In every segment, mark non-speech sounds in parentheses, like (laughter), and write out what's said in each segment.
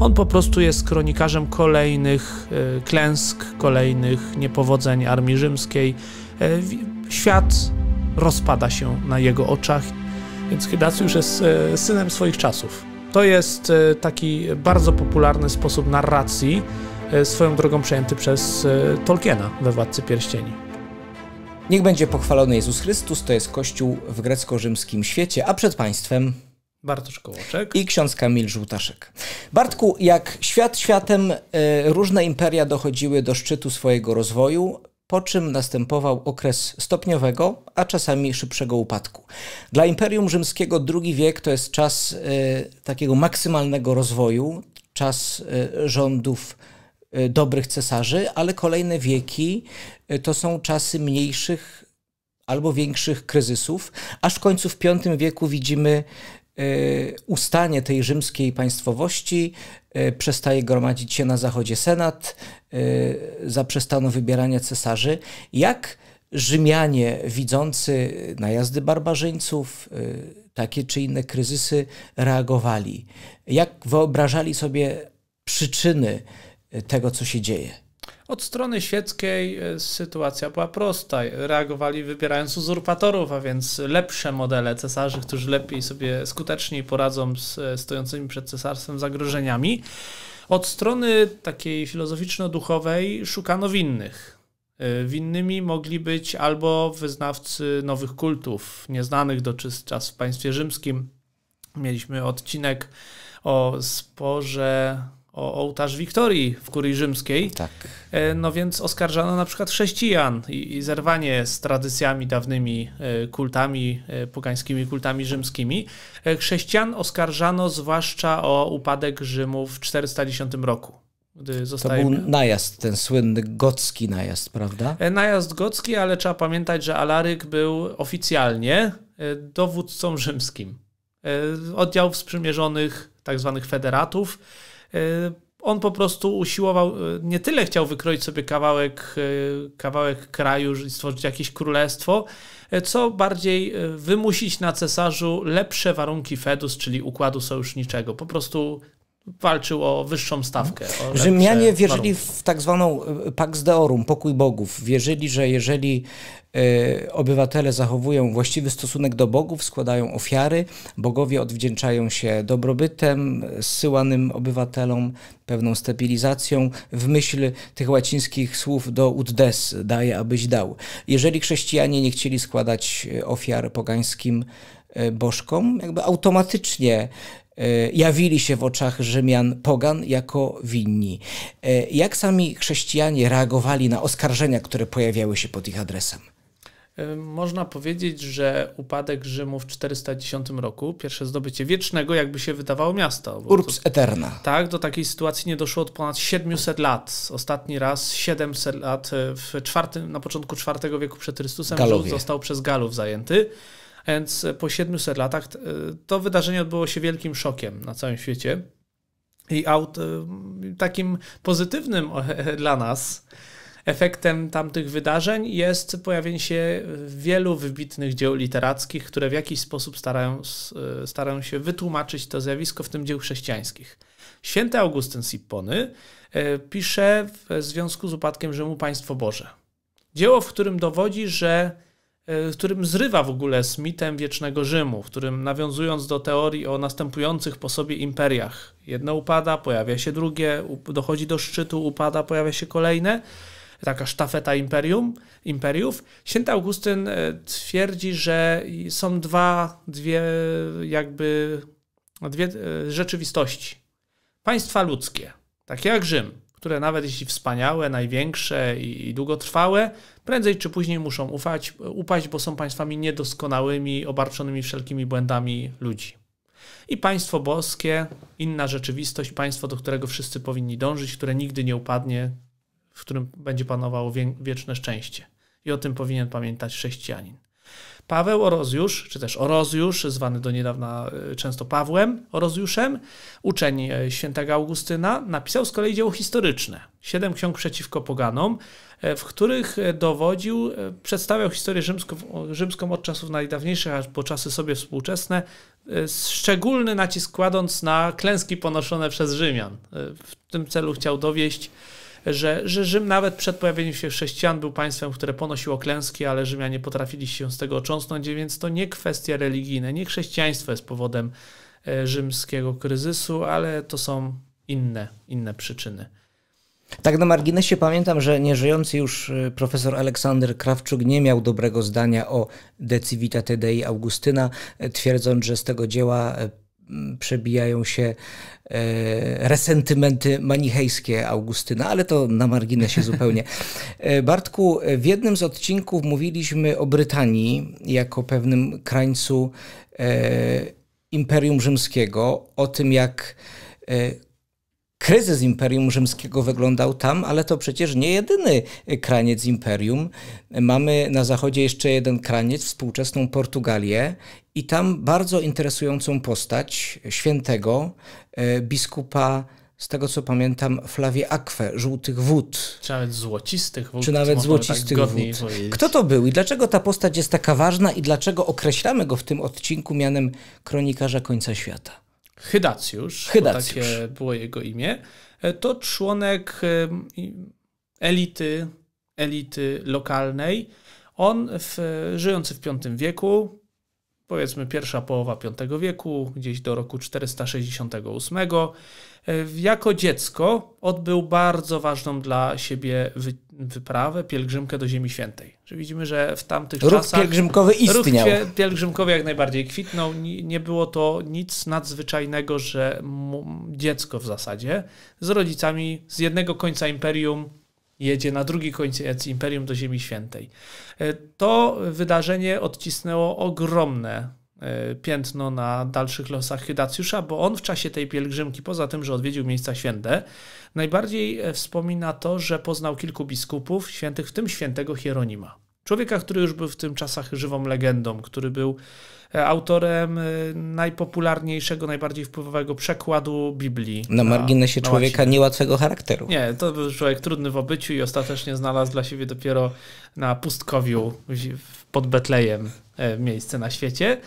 On po prostu jest kronikarzem kolejnych e, klęsk, kolejnych niepowodzeń armii rzymskiej. E, świat rozpada się na jego oczach, więc Hydacjusz jest e, synem swoich czasów. To jest taki bardzo popularny sposób narracji, swoją drogą przejęty przez Tolkiena we Władcy Pierścieni. Niech będzie pochwalony Jezus Chrystus, to jest Kościół w grecko-rzymskim świecie, a przed Państwem Bartosz Kołoczek. I ksiądz Kamil Żółtaszek. Bartku, jak świat światem e, różne imperia dochodziły do szczytu swojego rozwoju, po czym następował okres stopniowego, a czasami szybszego upadku. Dla Imperium Rzymskiego II wiek to jest czas e, takiego maksymalnego rozwoju, czas e, rządów dobrych cesarzy, ale kolejne wieki to są czasy mniejszych albo większych kryzysów, aż w końcu w V wieku widzimy E, ustanie tej rzymskiej państwowości, e, przestaje gromadzić się na zachodzie senat, e, zaprzestano wybierania cesarzy. Jak Rzymianie widzący najazdy barbarzyńców, takie czy inne kryzysy reagowali? Jak wyobrażali sobie przyczyny tego, co się dzieje? Od strony świeckiej e, sytuacja była prosta. Reagowali wybierając uzurpatorów, a więc lepsze modele cesarzy, którzy lepiej sobie skuteczniej poradzą z e, stojącymi przed cesarstwem zagrożeniami. Od strony takiej filozoficzno-duchowej szukano winnych. E, winnymi mogli być albo wyznawcy nowych kultów, nieznanych do czas w państwie rzymskim. Mieliśmy odcinek o sporze o ołtarz Wiktorii w kurii rzymskiej. Tak. E, no więc oskarżano na przykład chrześcijan i, i zerwanie z tradycjami dawnymi, e, kultami, e, pogańskimi kultami rzymskimi. Chrześcijan oskarżano zwłaszcza o upadek Rzymu w 410 roku. Zostaje... To był najazd, ten słynny gocki najazd, prawda? Najazd gocki, ale trzeba pamiętać, że Alaryk był oficjalnie dowódcą rzymskim. Oddział sprzymierzonych, tak zwanych federatów, E, on po prostu usiłował, e, nie tyle chciał wykroić sobie kawałek, e, kawałek kraju i stworzyć jakieś królestwo, co bardziej wymusić na cesarzu lepsze warunki Fedus, czyli układu sojuszniczego. Po prostu walczył o wyższą stawkę. O Rzymianie wierzyli w tak zwaną e, Pax Deorum, pokój bogów. Wierzyli, że jeżeli e, obywatele zachowują właściwy stosunek do bogów, składają ofiary, bogowie odwdzięczają się dobrobytem, zsyłanym obywatelom, pewną stabilizacją w myśl tych łacińskich słów do des daje abyś dał. Jeżeli chrześcijanie nie chcieli składać ofiar pogańskim, e, bożkom, jakby automatycznie E, jawili się w oczach Rzymian pogan jako winni. E, jak sami chrześcijanie reagowali na oskarżenia, które pojawiały się pod ich adresem? E, można powiedzieć, że upadek Rzymu w 410 roku, pierwsze zdobycie wiecznego, jakby się wydawało miasta. Urbs eterna. Tak, do takiej sytuacji nie doszło od ponad 700 lat. Ostatni raz 700 lat w czwartym, na początku IV wieku przed Chrystusem Galowie. został przez Galów zajęty. Więc e, po 700 latach e, to wydarzenie odbyło się wielkim szokiem na całym świecie i aut, e, takim pozytywnym (laughs) dla nas efektem tamtych wydarzeń jest pojawienie się wielu wybitnych dzieł literackich, które w jakiś sposób starają, starają się wytłumaczyć to zjawisko, w tym dzieł chrześcijańskich. Święty Augustyn Sippony pisze w związku z upadkiem Rzymu Państwo Boże. Dzieło, w którym dowodzi, że E, w którym zrywa w ogóle z mitem wiecznego Rzymu, w którym nawiązując do teorii o następujących po sobie imperiach, jedno upada, pojawia się drugie, dochodzi do szczytu, upada, pojawia się kolejne, taka sztafeta imperium, imperiów. Święty Augustyn e, twierdzi, że są dwa, dwie jakby dwie e, rzeczywistości. Państwa ludzkie, takie jak Rzym, które nawet jeśli wspaniałe, największe i długotrwałe, prędzej czy później muszą ufać, upaść, bo są państwami niedoskonałymi, obarczonymi wszelkimi błędami ludzi. I państwo boskie, inna rzeczywistość, państwo, do którego wszyscy powinni dążyć, które nigdy nie upadnie, w którym będzie panowało wieczne szczęście. I o tym powinien pamiętać chrześcijanin. Paweł Orozjusz, czy też Orozjusz, zwany do niedawna y, często Pawłem Orozjuszem, uczeń y, świętego Augustyna, napisał z kolei dzieło historyczne, siedem ksiąg przeciwko poganom, y, w których dowodził, przedstawiał historię rzymską, rzymską od czasów najdawniejszych aż po czasy sobie współczesne, szczególny nacisk kładąc na klęski ponoszone przez Rzymian. W tym celu chciał dowieść, że, że Rzym nawet przed pojawieniem się chrześcijan był państwem, które ponosiło klęski, ale Rzymianie potrafili się z tego ocząsnąć, więc to nie kwestia religijna, nie chrześcijaństwo jest powodem e, rzymskiego kryzysu, ale to są inne, inne przyczyny. Tak na marginesie pamiętam, że nieżyjący już e, profesor Aleksander Krawczuk nie miał dobrego zdania o De Civitate Dei Augustyna, e, twierdząc, że z tego dzieła Mm, przebijają się e, resentymenty manichejskie Augustyna, ale to na marginesie zupełnie. (laughs) E, Bartku, w jednym z odcinków mówiliśmy o Brytanii jako pewnym krańcu e, Imperium Rzymskiego, o tym jak kryzys Imperium Rzymskiego wyglądał tam, ale to przecież nie jedyny kraniec imperium. Mamy na zachodzie jeszcze jeden kraniec, współczesną Portugalię i tam bardzo interesującą postać świętego e, biskupa z tego co pamiętam, Flawie Akwę, żółtych wód. Czy nawet złocistych wód. Czy nawet tak złocistych tak wód. Powiedzieć. Kto to był i dlaczego ta postać jest taka ważna i dlaczego określamy go w tym odcinku mianem kronikarza końca świata? Hydacjusz, Hydacjusz. takie było jego imię, e, to członek elity, elity lokalnej. On w, żyjący w V wieku powiedzmy pierwsza połowa V wieku, gdzieś do roku 468. Jako dziecko odbył bardzo ważną dla siebie wyprawę, pielgrzymkę do Ziemi Świętej. Czyli widzimy, że w tamtych ruch czasach... pielgrzymkowy istniał. Ruch pielgrzymkowy jak najbardziej kwitnął. Nie było to nic nadzwyczajnego, że dziecko w zasadzie z rodzicami z jednego końca imperium jedzie na drugi koniec imperium do Ziemi Świętej. E, to wydarzenie odcisnęło ogromne e, piętno na dalszych losach Hydacjusza, bo on w czasie tej pielgrzymki, poza tym, że odwiedził miejsca święte, najbardziej e, wspomina to, że poznał kilku biskupów świętych, w tym świętego Hieronima. Człowieka, który już był w tym czasach żywą legendą, który był e, autorem e, najpopularniejszego, najbardziej wpływowego przekładu Biblii. Na, marginesie na człowieka łacinę. niełatwego charakteru. Nie, to był człowiek trudny w obyciu i ostatecznie znalazł dla siebie dopiero na pustkowiu pod Betlejem e, miejsce na świecie.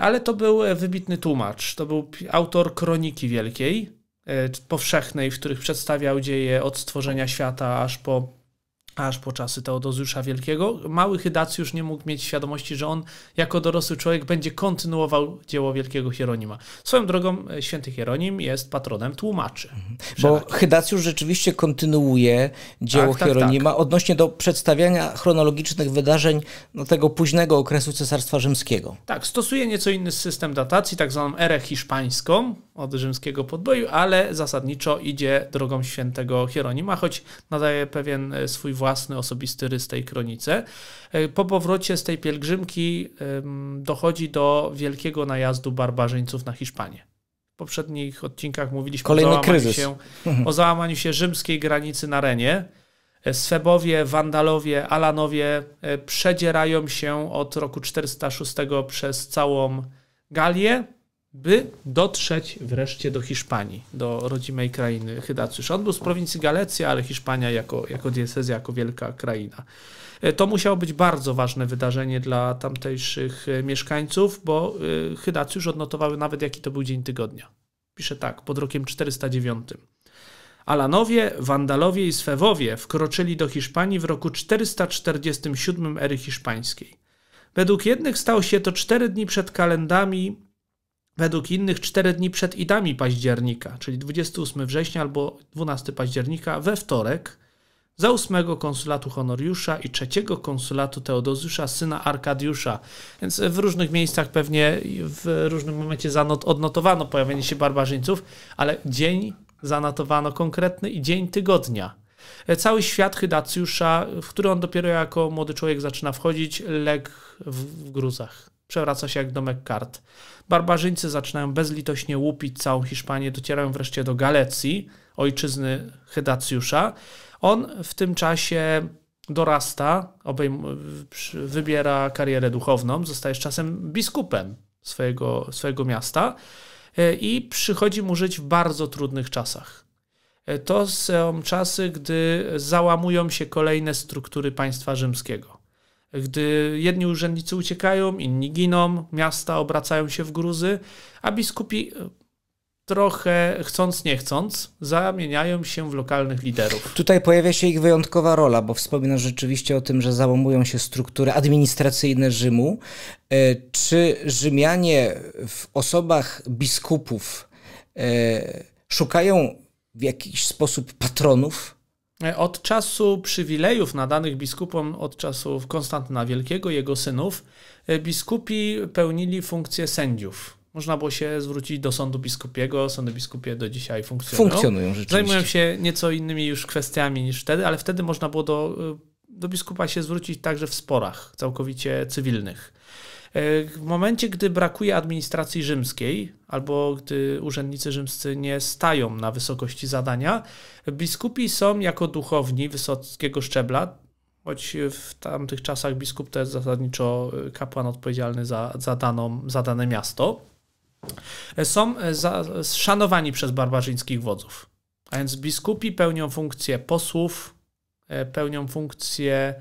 Ale to był wybitny tłumacz. To był autor Kroniki Wielkiej, powszechnej, w których przedstawiał dzieje od stworzenia świata aż po aż po czasy Teodozjusza Wielkiego. Mały Hydacjusz nie mógł mieć świadomości, że on jako dorosły człowiek będzie kontynuował dzieło Wielkiego Hieronima. Swoją drogą e, święty Hieronim jest patronem tłumaczy. Mhm. Bo Hydacjusz rzeczywiście kontynuuje dzieło tak, Hieronima tak, tak. odnośnie do przedstawiania chronologicznych wydarzeń no, tego późnego okresu Cesarstwa Rzymskiego. Tak, stosuje nieco inny system datacji, tak zwaną erę hiszpańską, od rzymskiego podboju, ale zasadniczo idzie drogą świętego Hieronima, choć nadaje pewien e, swój własny, osobisty rys tej kronice. E, po powrocie z tej pielgrzymki dochodzi do wielkiego najazdu barbarzyńców na Hiszpanię. W poprzednich odcinkach mówiliśmy Kolejny o, załamaniu Się, mhm. o załamaniu się rzymskiej granicy na Renie. E, Swebowie, Wandalowie, Alanowie przedzierają się od roku 406 przez całą Galię by dotrzeć wreszcie do Hiszpanii, do rodzimej krainy Hydacysz. On był z prowincji Galecji, ale Hiszpania jako, jako diecezja, jako wielka kraina. E, to musiało być bardzo ważne wydarzenie dla tamtejszych e, mieszkańców, bo e, Hydacysz odnotowały nawet jaki to był dzień tygodnia. Pisze tak, pod rokiem 409. Alanowie, Wandalowie i Swewowie wkroczyli do Hiszpanii w roku 447 ery hiszpańskiej. Według jednych stało się to cztery dni przed kalendami według innych 4 dni przed idami października, czyli 28 września albo 12 października we wtorek, za ósmego konsulatu Honoriusza i trzeciego konsulatu Teodozysza, syna Arkadiusza. Więc w różnych miejscach pewnie w różnym momencie zanot- odnotowano pojawienie się barbarzyńców, ale dzień zanotowano konkretny i dzień tygodnia. E, cały świat Hydacjusza, w który on dopiero jako młody człowiek zaczyna wchodzić, legł w, w gruzach przewraca się jak domek kart. Barbarzyńcy zaczynają bezlitośnie łupić całą Hiszpanię, docierają wreszcie do Galecji, ojczyzny Hydacjusza. On w tym czasie dorasta, obejm, wybiera karierę duchowną, zostaje z czasem biskupem swojego, swojego miasta e, i przychodzi mu żyć w bardzo trudnych czasach. E, to są czasy, gdy załamują się kolejne struktury państwa rzymskiego gdy jedni urzędnicy uciekają, inni giną, miasta obracają się w gruzy, a biskupi e, trochę chcąc nie chcąc zamieniają się w lokalnych liderów. Tutaj pojawia się ich wyjątkowa rola, bo wspominasz rzeczywiście o tym, że załamują się struktury administracyjne Rzymu. E, czy Rzymianie w osobach biskupów e, szukają w jakiś sposób patronów? Od czasu przywilejów nadanych biskupom od czasów Konstantyna Wielkiego, jego synów, e, biskupi pełnili funkcję sędziów. Można było się zwrócić do sądu biskupiego. Sądy biskupie do dzisiaj funkcjonują. Funkcjonują rzeczywiście. Zajmują się nieco innymi już kwestiami niż wtedy, ale wtedy można było do, e, do biskupa się zwrócić także w sporach całkowicie cywilnych. E, w momencie, gdy brakuje administracji rzymskiej, albo gdy urzędnicy rzymscy nie stają na wysokości zadania, biskupi są jako duchowni wysokiego szczebla, choć w tamtych czasach biskup to jest zasadniczo e, kapłan odpowiedzialny za, za, daną, za dane miasto, e, są za, szanowani przez barbarzyńskich wodzów. A więc biskupi pełnią funkcję posłów, pełnią funkcję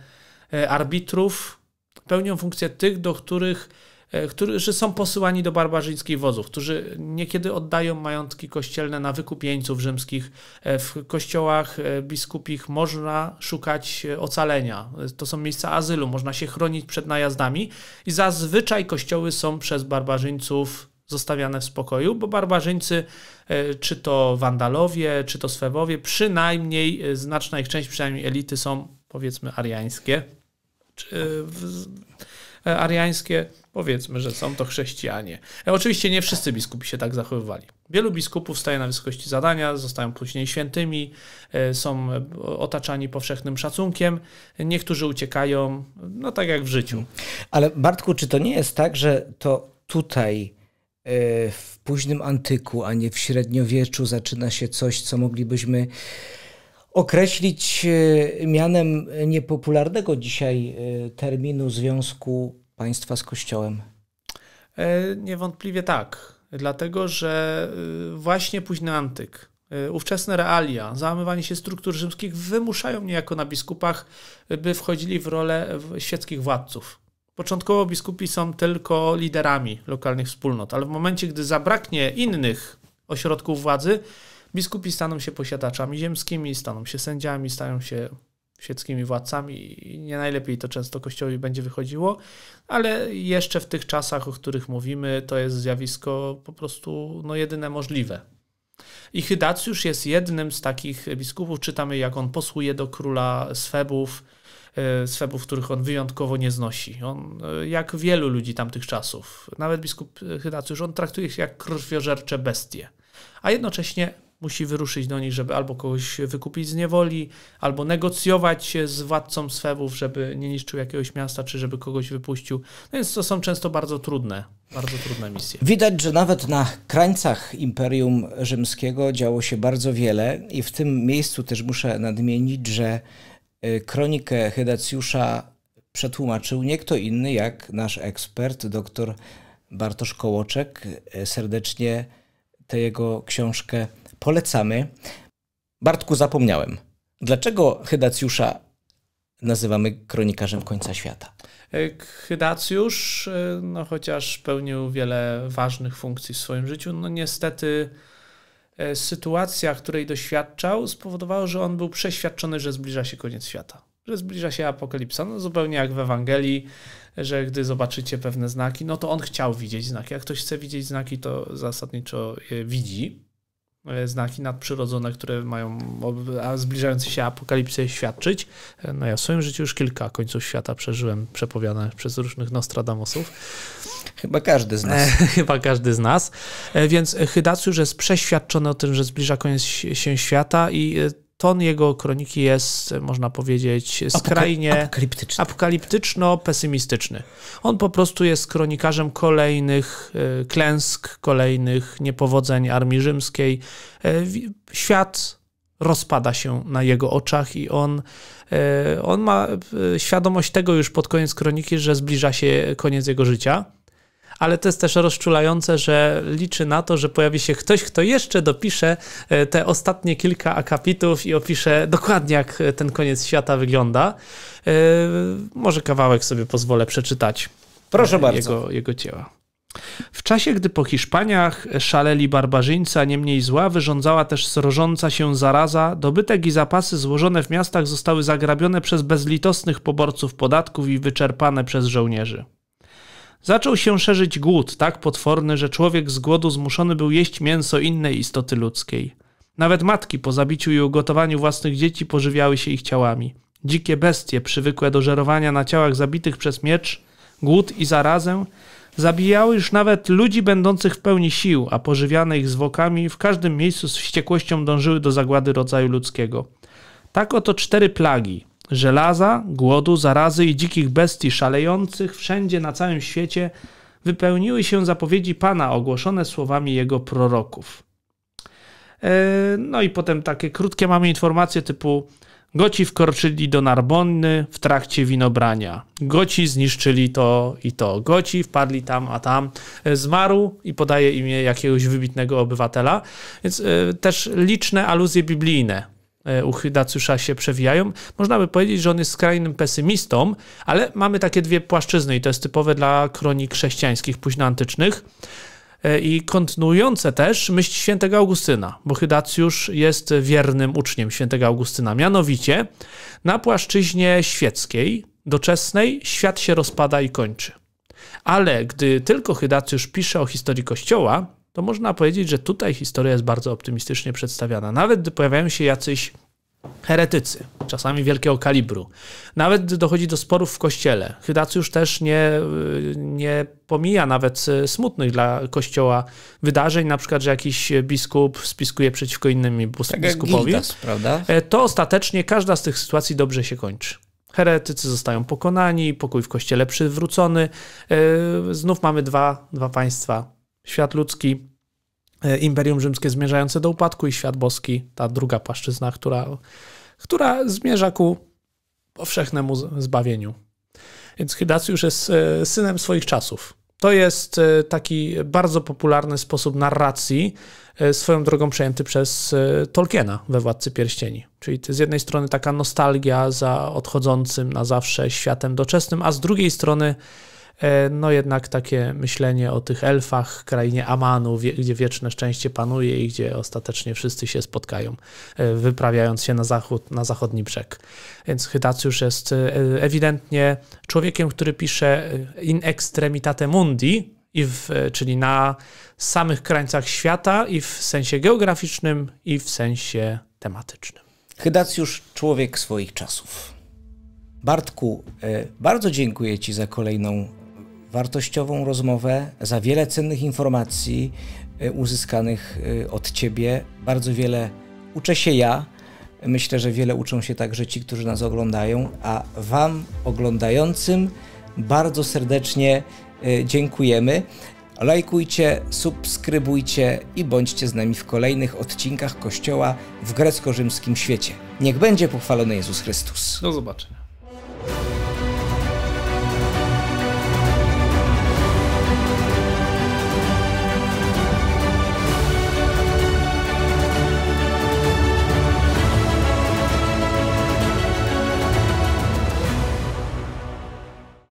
arbitrów, pełnią funkcję tych, do których e, którzy są posyłani do barbarzyńskich wozów, którzy niekiedy oddają majątki kościelne na wykupieńców rzymskich. E, w kościołach e, biskupich można szukać ocalenia. To są miejsca azylu, można się chronić przed najazdami i zazwyczaj kościoły są przez barbarzyńców zostawiane w spokoju, bo barbarzyńcy, czy to wandalowie, czy to swewowie, przynajmniej znaczna ich część, przynajmniej elity są powiedzmy ariańskie E, ariańskie, powiedzmy, że są to chrześcijanie. E, oczywiście nie wszyscy biskupi się tak zachowywali. Wielu biskupów staje na wysokości zadania, zostają później świętymi, e, są otaczani powszechnym szacunkiem, niektórzy uciekają, no tak jak w życiu. Ale Bartku, czy to nie jest tak, że to tutaj w późnym antyku, a nie w średniowieczu zaczyna się coś, co moglibyśmy określić e, mianem niepopularnego dzisiaj e, terminu związku państwa z Kościołem? E, niewątpliwie tak, dlatego że właśnie późny antyk, ówczesne realia, załamywanie się struktur rzymskich wymuszają niejako na biskupach, by wchodzili w rolę świeckich władców. Początkowo biskupi są tylko liderami lokalnych wspólnot, ale w momencie, gdy zabraknie innych ośrodków władzy, Biskupi staną się posiadaczami ziemskimi, staną się sędziami, stają się świeckimi władcami i nie najlepiej to często Kościołowi będzie wychodziło, ale jeszcze w tych czasach, o których mówimy, to jest zjawisko po prostu no, jedyne możliwe. I Hydacjusz jest jednym z takich biskupów. Czytamy, jak on posłuje do króla Swebów, e, Swebów, których on wyjątkowo nie znosi. On, e, jak wielu ludzi tamtych czasów, nawet biskup Hydacjusz, on traktuje ich jak krwiożercze bestie. A jednocześnie musi wyruszyć do nich, żeby albo kogoś wykupić z niewoli, albo negocjować się z władcą swewów, żeby nie niszczył jakiegoś miasta, czy żeby kogoś wypuścił. No więc to są często bardzo trudne, bardzo trudne misje. Widać, że nawet na krańcach Imperium Rzymskiego działo się bardzo wiele i w tym miejscu też muszę nadmienić, że y, kronikę Hedacjusza przetłumaczył nie kto inny jak nasz ekspert, dr Bartosz Kołoczek. Y, serdecznie tę jego książkę polecamy. Bartku, zapomniałem. Dlaczego Hydacjusza nazywamy kronikarzem końca świata? E, Hydacjusz, e, no chociaż pełnił wiele ważnych funkcji w swoim życiu, no niestety e, sytuacja, której doświadczał, spowodowała, że on był przeświadczony, że zbliża się koniec świata, że zbliża się apokalipsa. No zupełnie jak w Ewangelii, że gdy zobaczycie pewne znaki, no to on chciał widzieć znaki. Jak ktoś chce widzieć znaki, to zasadniczo je widzi. E, znaki nadprzyrodzone, które mają zbliżający się apokalipsy świadczyć. E, no ja w swoim życiu już kilka końców świata przeżyłem przepowiadane przez różnych Nostradamusów. Chyba każdy z nas. E, (laughs) chyba każdy z nas. Więc Hydacu jest przeświadczony o tym, że zbliża koniec się świata i ton jego kroniki jest, można powiedzieć, skrajnie Apoka apokaliptyczno-pesymistyczny. On po prostu jest kronikarzem kolejnych e, klęsk, kolejnych niepowodzeń armii rzymskiej. E, świat rozpada się na jego oczach i on, e, on ma świadomość tego już pod koniec kroniki, że zbliża się koniec jego życia ale to jest też rozczulające, że liczy na to, że pojawi się ktoś, kto jeszcze dopisze e, te ostatnie kilka akapitów i opisze dokładnie, jak e, ten koniec świata wygląda. E, może kawałek sobie pozwolę przeczytać. Proszę bardzo. Jego dzieła. W czasie, gdy po Hiszpaniach szaleli barbarzyńca, niemniej zła, wyrządzała też srożąca się zaraza, dobytek i zapasy złożone w miastach zostały zagrabione przez bezlitosnych poborców podatków i wyczerpane przez żołnierzy. Zaczął się szerzyć głód tak potworny, że człowiek z głodu zmuszony był jeść mięso innej istoty ludzkiej. Nawet matki po zabiciu i ugotowaniu własnych dzieci pożywiały się ich ciałami. Dzikie bestie, przywykłe do żerowania na ciałach zabitych przez miecz, głód i zarazę, zabijały już nawet ludzi będących w pełni sił, a pożywiane ich zwłokami w każdym miejscu z wściekłością dążyły do zagłady rodzaju ludzkiego. Tak oto cztery plagi żelaza, głodu, zarazy i dzikich bestii szalejących wszędzie na całym świecie wypełniły się zapowiedzi Pana ogłoszone słowami jego proroków. E, no i potem takie krótkie mamy informacje typu Goci wkorczyli do Narbonny w trakcie winobrania. Goci zniszczyli to i to. Goci wpadli tam, a tam. E, zmarł i podaje imię jakiegoś wybitnego obywatela. Więc e, też liczne aluzje biblijne E, u się przewijają. Można by powiedzieć, że on jest skrajnym pesymistą, ale mamy takie dwie płaszczyzny i to jest typowe dla kronik chrześcijańskich, późnoantycznych e, i kontynuujące też myśl świętego Augustyna, bo Hydacjusz jest wiernym uczniem świętego Augustyna. Mianowicie na płaszczyźnie świeckiej, doczesnej, świat się rozpada i kończy. Ale gdy tylko Hydacjusz pisze o historii Kościoła, to można powiedzieć, że tutaj historia jest bardzo optymistycznie przedstawiana. Nawet gdy pojawiają się jacyś heretycy, czasami wielkiego kalibru. Nawet gdy dochodzi do sporów w kościele, już też nie, nie pomija nawet e, smutnych dla kościoła wydarzeń, na przykład, że jakiś biskup spiskuje przeciwko innym tak biskupowi. Tak prawda? E, to ostatecznie każda z tych sytuacji dobrze się kończy. Heretycy zostają pokonani, pokój w kościele przywrócony. E, znów mamy dwa, dwa państwa świat ludzki, e, Imperium Rzymskie zmierzające do upadku i świat boski, ta druga płaszczyzna, która, która zmierza ku powszechnemu zbawieniu. Więc Hydacjusz jest e, synem swoich czasów. To jest e, taki bardzo popularny sposób narracji, swoją drogą przejęty przez Tolkiena we Władcy Pierścieni. Czyli z jednej strony taka nostalgia za odchodzącym na zawsze światem doczesnym, a z drugiej strony E, no jednak takie myślenie o tych elfach, krainie Amanu, wie, gdzie wieczne szczęście panuje i gdzie ostatecznie wszyscy się spotkają, e, wyprawiając się na zachód, na zachodni brzeg. Więc Hytacjusz jest e, ewidentnie człowiekiem, który pisze in extremitate mundi, i w, czyli na samych krańcach świata i w sensie geograficznym, i w sensie tematycznym. Hydacjusz, człowiek swoich czasów. Bartku, bardzo dziękuję Ci za kolejną wartościową rozmowę, za wiele cennych informacji e, uzyskanych e, od Ciebie. Bardzo wiele uczę się ja. Myślę, że wiele uczą się także ci, którzy nas oglądają, a Wam oglądającym bardzo serdecznie e, dziękujemy. Lajkujcie, subskrybujcie i bądźcie z nami w kolejnych odcinkach Kościoła w grecko-rzymskim świecie. Niech będzie pochwalony Jezus Chrystus. Do zobaczenia.